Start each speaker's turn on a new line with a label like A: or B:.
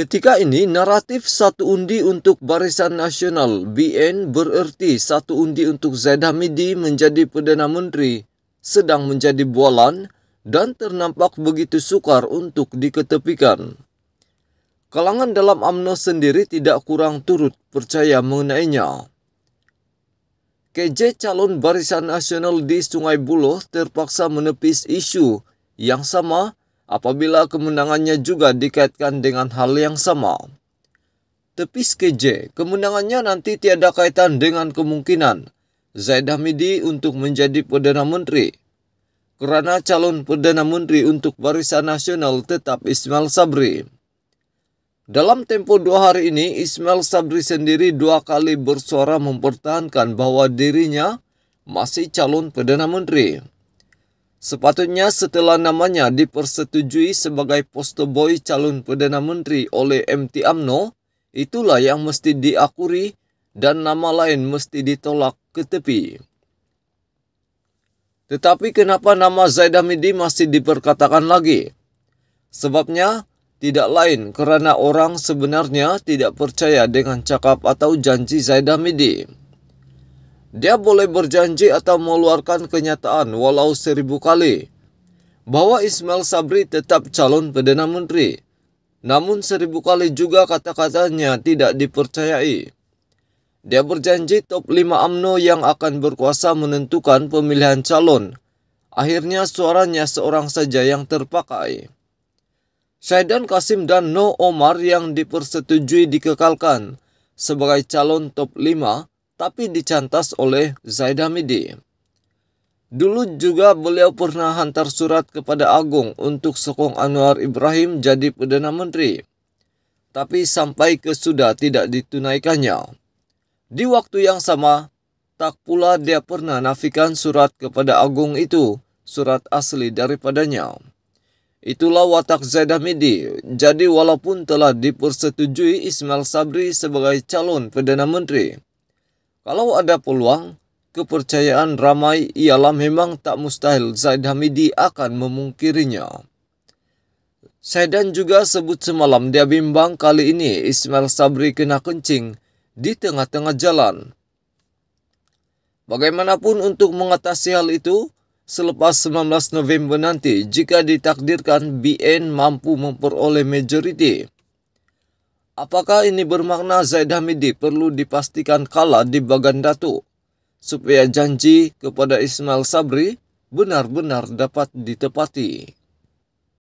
A: Ketika ini, naratif satu undi untuk Barisan Nasional BN bererti satu undi untuk Zaid Hamidi menjadi Perdana Menteri sedang menjadi bualan dan ternampak begitu sukar untuk diketepikan. Kalangan dalam UMNO sendiri tidak kurang turut percaya mengenainya. KJ calon Barisan Nasional di Sungai Buloh terpaksa menepis isu yang sama apabila kemenangannya juga dikaitkan dengan hal yang sama. Tepis KJ, kemenangannya nanti tiada kaitan dengan kemungkinan Zaid Hamidi untuk menjadi Perdana Menteri. Kerana calon Perdana Menteri untuk Barisan Nasional tetap Ismail Sabri. Dalam tempo dua hari ini, Ismail Sabri sendiri dua kali bersuara mempertahankan bahwa dirinya masih calon Perdana Menteri. Sepatutnya setelah namanya dipersetujui sebagai postboy calon Perdana Menteri oleh MT AMNO, itulah yang mesti diakuri dan nama lain mesti ditolak ke tepi. Tetapi kenapa nama Zaid Hamidi masih diperkatakan lagi? Sebabnya tidak lain karena orang sebenarnya tidak percaya dengan cakap atau janji Zaid Hamidi. Dia boleh berjanji atau mengeluarkan kenyataan walau seribu kali bahwa Ismail Sabri tetap calon Perdana Menteri. Namun seribu kali juga kata-katanya tidak dipercayai. Dia berjanji top 5 AMNO yang akan berkuasa menentukan pemilihan calon. Akhirnya suaranya seorang saja yang terpakai. Syaidan Kasim dan No Omar yang dipersetujui dikekalkan sebagai calon top 5 tapi dicantas oleh Zaid Hamidi. Dulu juga beliau pernah hantar surat kepada Agung untuk sokong Anwar Ibrahim jadi Perdana Menteri. Tapi sampai ke sudah tidak ditunaikannya. Di waktu yang sama, tak pula dia pernah nafikan surat kepada Agung itu, surat asli daripadanya. Itulah watak Zaid Hamidi. Jadi walaupun telah dipersetujui Ismail Sabri sebagai calon Perdana Menteri, Kalau ada peluang, kepercayaan ramai ialah memang tak mustahil Zaid Hamidi akan memungkirinya. Saidan juga sebut semalam dia bimbang kali ini Ismail Sabri kena kencing di tengah-tengah jalan. Bagaimanapun untuk mengatasi hal itu, selepas 19 November nanti jika ditakdirkan BN mampu memperoleh majoriti, Apakah ini bermakna Zaid Hamidi perlu dipastikan kalah di bagan datu supaya janji kepada Ismail Sabri benar-benar dapat ditepati?